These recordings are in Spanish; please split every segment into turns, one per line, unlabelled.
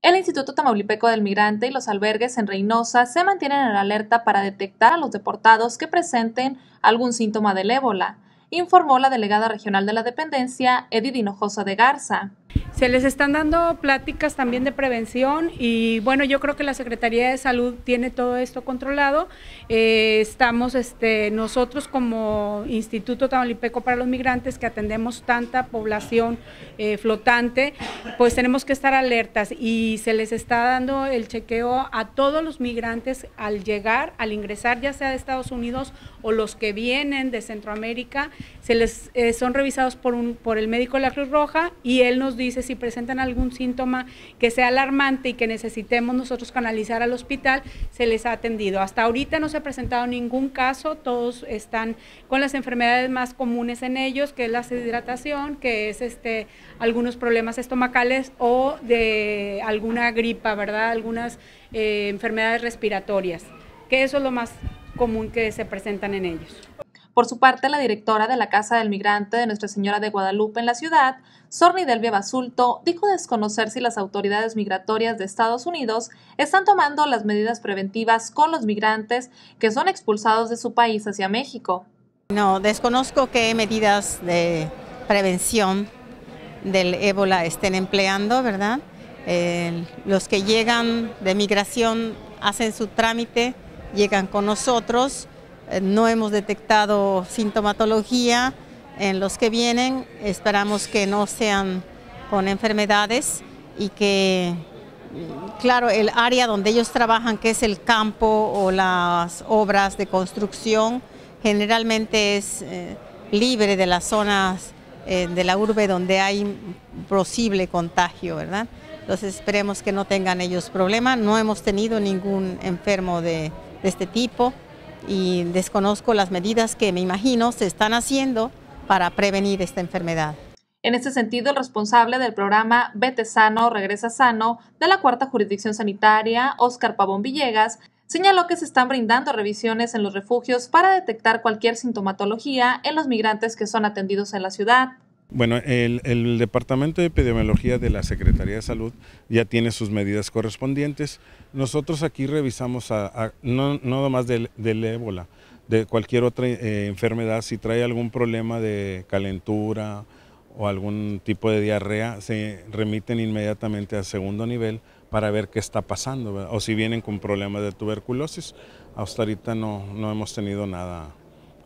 El Instituto Tamaulipeco del Migrante y los albergues en Reynosa se mantienen en alerta para detectar a los deportados que presenten algún síntoma del ébola, informó la delegada regional de la dependencia, Edith Hinojosa de Garza. Se les están dando pláticas
también de prevención y bueno, yo creo que la Secretaría de Salud tiene todo esto controlado. Eh, estamos este, nosotros como Instituto Tamaulipeco para los Migrantes que atendemos tanta población eh, flotante, pues tenemos que estar alertas y se les está dando el chequeo a todos los migrantes al llegar, al ingresar ya sea de Estados Unidos o los que vienen de Centroamérica, se les eh, son revisados por, un, por el médico de la Cruz Roja y él nos dice si presentan algún síntoma que sea alarmante y que necesitemos nosotros canalizar al hospital, se les ha atendido. Hasta ahorita no se ha presentado ningún caso, todos están con las enfermedades más comunes en ellos, que es la deshidratación, que es este, algunos problemas estomacales o de alguna gripa, ¿verdad? Algunas eh, enfermedades respiratorias, que eso es lo más
común que se presentan en ellos. Por su parte, la directora de la Casa del Migrante de Nuestra Señora de Guadalupe en la ciudad, Sorni Delvia Basulto, dijo desconocer si las autoridades migratorias de Estados Unidos están tomando las medidas preventivas con los migrantes que son expulsados de su país hacia México.
No, desconozco qué medidas de prevención del ébola estén empleando, ¿verdad? Eh, los que llegan de migración hacen su trámite, llegan con nosotros eh, no hemos detectado sintomatología en los que vienen, esperamos que no sean con enfermedades y que, mm, claro, el área donde ellos trabajan, que es el campo o las obras de construcción, generalmente es eh, libre de las zonas eh, de la urbe donde hay posible contagio, ¿verdad? Entonces esperemos que no tengan ellos problemas, no hemos tenido ningún enfermo de este tipo y desconozco las medidas que me imagino se están haciendo para prevenir esta enfermedad.
En este sentido, el responsable del programa Vete Sano, Regresa Sano de la Cuarta Jurisdicción Sanitaria, Oscar Pavón Villegas, señaló que se están brindando revisiones en los refugios para detectar cualquier sintomatología en los migrantes que son atendidos en la ciudad.
Bueno, el, Departamento de Epidemiología de la Secretaría de Salud ya tiene sus medidas correspondientes. Nosotros aquí revisamos a, no, no más del, ébola, de cualquier otra eh, enfermedad, si trae algún problema de calentura o algún tipo de diarrea, se remiten inmediatamente al segundo nivel para ver qué está pasando, o si vienen con problemas de tuberculosis. Hasta ahorita no, no hemos tenido nada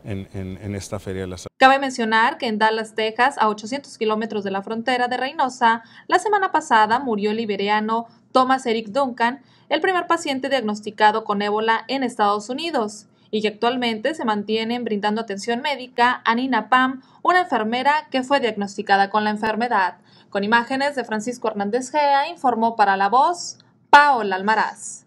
en, esta Feria de la
Cabe mencionar que en Dallas, Texas, a 800 kilómetros de la frontera de Reynosa, la semana pasada murió el liberiano Thomas Eric Duncan, el primer paciente diagnosticado con ébola en Estados Unidos y que actualmente se mantienen brindando atención médica a Nina Pam, una enfermera que fue diagnosticada con la enfermedad. Con imágenes de Francisco Hernández Gea, informó para La Voz, Paola Almaraz.